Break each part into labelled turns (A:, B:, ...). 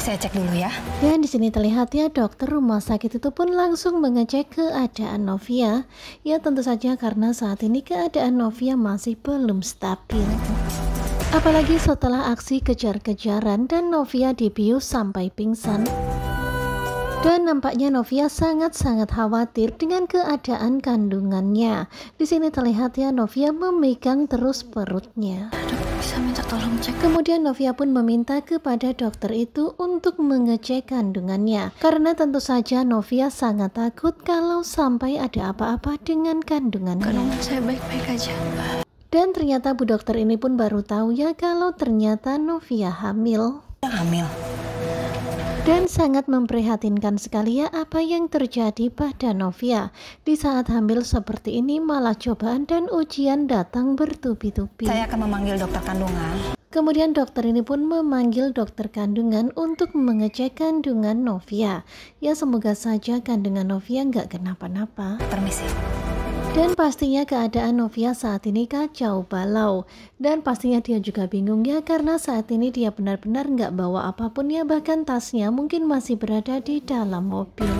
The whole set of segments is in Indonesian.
A: Saya cek dulu ya. Dan ya, di sini terlihat ya dokter rumah sakit itu pun langsung mengecek keadaan Novia. Ya tentu saja karena saat ini keadaan Novia masih belum stabil. Apalagi setelah aksi kejar-kejaran dan Novia dibius sampai pingsan. Dan nampaknya Novia sangat-sangat khawatir dengan keadaan kandungannya. Di sini terlihat ya Novia memegang terus perutnya. Aduh bisa minta tolong cek. Kemudian Novia pun meminta kepada dokter itu untuk mengecek kandungannya. Karena tentu saja Novia sangat takut kalau sampai ada apa-apa dengan kandungannya. Kandungan saya baik-baik aja. Dan ternyata Bu Dokter ini pun baru tahu ya kalau ternyata Novia hamil. Iya, hamil. Dan sangat memprihatinkan sekali ya apa yang terjadi pada Novia. Di saat hamil seperti ini malah cobaan dan ujian datang bertubi-tubi. Saya akan memanggil dokter kandungan. Kemudian dokter ini pun memanggil dokter kandungan untuk mengecek kandungan Novia. Ya semoga saja kandungan Novia nggak kenapa-napa. Permisi. Dan pastinya keadaan Novia saat ini kacau balau. Dan pastinya dia juga bingung ya karena saat ini dia benar-benar nggak bawa apapun ya bahkan tasnya mungkin masih berada di dalam mobil.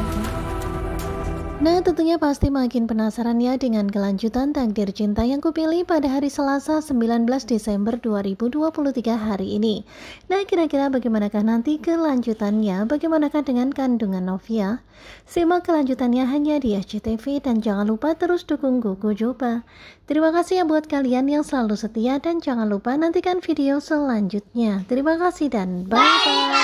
A: Nah, tentunya pasti makin penasaran ya dengan kelanjutan takdir cinta yang kupilih pada hari Selasa 19 Desember 2023 hari ini. Nah, kira-kira bagaimanakah nanti kelanjutannya? Bagaimanakah dengan kandungan Novia? Simak kelanjutannya hanya di SCTV dan jangan lupa terus dukung Gugu Joba. Terima kasih ya buat kalian yang selalu setia dan jangan lupa nantikan video selanjutnya. Terima kasih dan bye-bye.